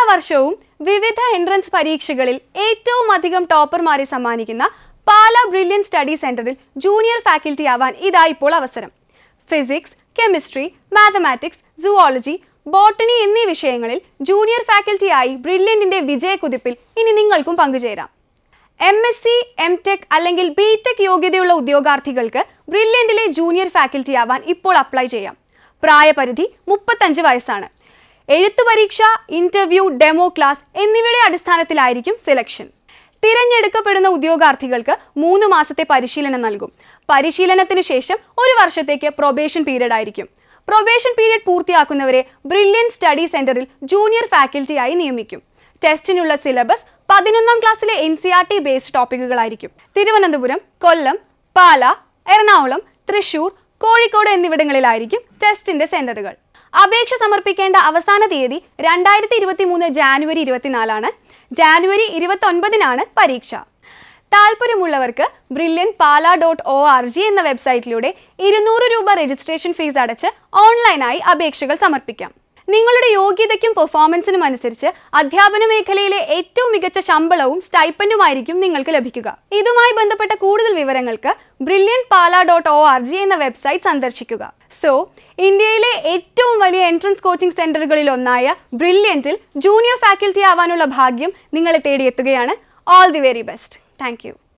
എല്ലാ വർഷവും വിവിധ എൻട്രൻസ് പരീക്ഷകളിൽ ഏറ്റവും അധികം ടോപ്പർമാരെ സമ്മാനിക്കുന്ന പാല ബ്രില്യൻ സ്റ്റഡി സെന്ററിൽ ജൂനിയർ ഫാക്കൽറ്റി ആവാൻ ഇതാ ഇപ്പോൾ അവസരം physics chemistry mathematics zoology botany എന്നീ വിഷയങ്ങളിൽ ജൂനിയർ ഫാക്കൽറ്റിയായി ബ്രില്യൻറ്റിൻ്റെ വിജയക്കുതിപ്പിൽ ഇനി നിങ്ങൾക്കും പങ്കുചേരാം M S C M tech അല്ലെങ്കിൽ ബി ടെക് യോഗ്യതയുള്ള ഉദ്യോഗാർത്ഥികൾക്ക് ബ്രില്യൻറ്റിലെ ജൂനിയർ ഫാക്കൽറ്റി ആവാൻ ഇപ്പോൾ അപ്ലൈ ചെയ്യാം പ്രായപരിധി മുപ്പത്തഞ്ച് വയസ്സാണ് എഴുത്തു പരീക്ഷ ഇന്റർവ്യൂ ഡെമോ ക്ലാസ് എന്നിവയുടെ അടിസ്ഥാനത്തിലായിരിക്കും സെലക്ഷൻ തിരഞ്ഞെടുക്കപ്പെടുന്ന ഉദ്യോഗാർത്ഥികൾക്ക് മൂന്ന് മാസത്തെ പരിശീലനം നൽകും പരിശീലനത്തിന് ശേഷം ഒരു വർഷത്തേക്ക് പ്രൊബേഷൻ പീരീഡ് ആയിരിക്കും പ്രൊബേഷൻ പീരീഡ് പൂർത്തിയാക്കുന്നവരെ ബ്രില്യൻ സ്റ്റഡി സെന്ററിൽ ജൂനിയർ ഫാക്കൽറ്റിയായി നിയമിക്കും ടെസ്റ്റിനുള്ള സിലബസ് പതിനൊന്നാം ക്ലാസ്സിലെ N C R e T based ടോപ്പിക്കുകളായിരിക്കും തിരുവനന്തപുരം കൊല്ലം പാല എറണാകുളം തൃശൂർ കോഴിക്കോട് എന്നിവിടങ്ങളിലായിരിക്കും ടെസ്റ്റിന്റെ സെന്ററുകൾ അപേക്ഷ സമർപ്പിക്കേണ്ട അവസാന തീയതി രണ്ടായിരത്തി ഇരുപത്തി മൂന്ന് ജാനുവരി ഇരുപത്തിനാലാണ് ജാനുവരി ഇരുപത്തി ഒൻപതിനാണ് പരീക്ഷ താല്പര്യമുള്ളവർക്ക് brilliant Pala dot O R G എന്ന വെബ്സൈറ്റിലൂടെ ഇരുന്നൂറ് രൂപ രജിസ്ട്രേഷൻ ഫീസ് അടച്ച് ഓൺലൈനായി അപേക്ഷകൾ സമർപ്പിക്കാം നിങ്ങളുടെ യോഗ്യതയ്ക്കും പെർഫോമൻസിനും അനുസരിച്ച് അധ്യാപന മേഖലയിലെ ഏറ്റവും മികച്ച ശമ്പളവും സ്റ്റൈപ്പൻഡുമായിരിക്കും നിങ്ങൾക്ക് ലഭിക്കുക ഇതുമായി ബന്ധപ്പെട്ട കൂടുതൽ വിവരങ്ങൾക്ക് brilliant Pala dot O R G എന്ന വെബ്സൈറ്റ് സന്ദർശിക്കുക സോ ഇന്ത്യയിലെ ഏറ്റവും വലിയ എൻട്രൻസ് കോച്ചിംഗ് സെന്ററുകളിൽ ഒന്നായ ബ്രില്യൻറ്റിൽ ജൂനിയർ ഫാക്കൽറ്റി ആവാനുള്ള ഭാഗ്യം നിങ്ങളെ തേടിയെത്തുകയാണ് all the very best thank